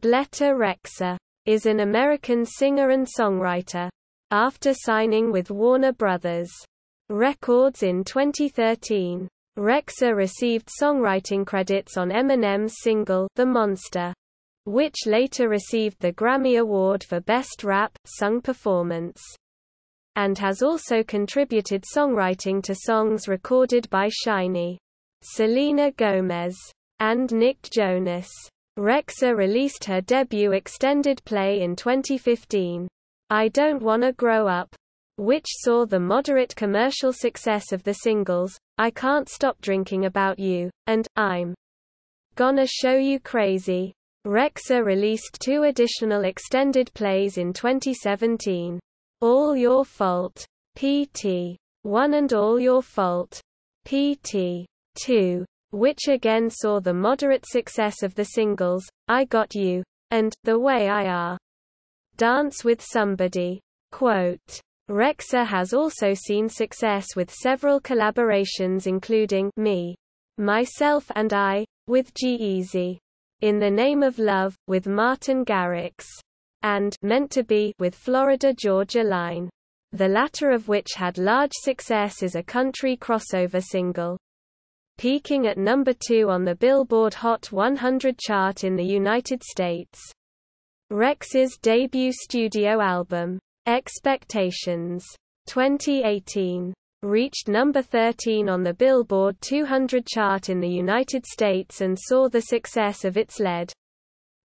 Bletta Rexer is an American singer and songwriter. After signing with Warner Brothers Records in 2013, Rexer received songwriting credits on Eminem's single The Monster, which later received the Grammy Award for Best Rap, Sung Performance and has also contributed songwriting to songs recorded by Shiny, Selena Gomez, and Nick Jonas. Rexa released her debut extended play in 2015. I Don't Wanna Grow Up, which saw the moderate commercial success of the singles, I Can't Stop Drinking About You, and I'm Gonna Show You Crazy. Rexa released two additional extended plays in 2017. All Your Fault, PT. 1 and All Your Fault, PT. 2 which again saw the moderate success of the singles, I Got You, and The Way I Are. Dance with Somebody. Quote. Rexa has also seen success with several collaborations including Me, Myself and I, with G-Eazy. In the Name of Love, with Martin Garrix. And Meant to Be with Florida Georgia Line. The latter of which had large success as a country crossover single peaking at number 2 on the Billboard Hot 100 chart in the United States. Rex's debut studio album, Expectations 2018, reached number 13 on the Billboard 200 chart in the United States and saw the success of its lead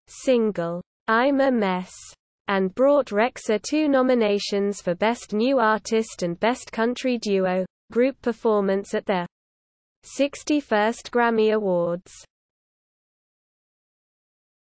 single, I'm a Mess, and brought Rexa two nominations for Best New Artist and Best Country Duo, Group Performance at the 61st Grammy Awards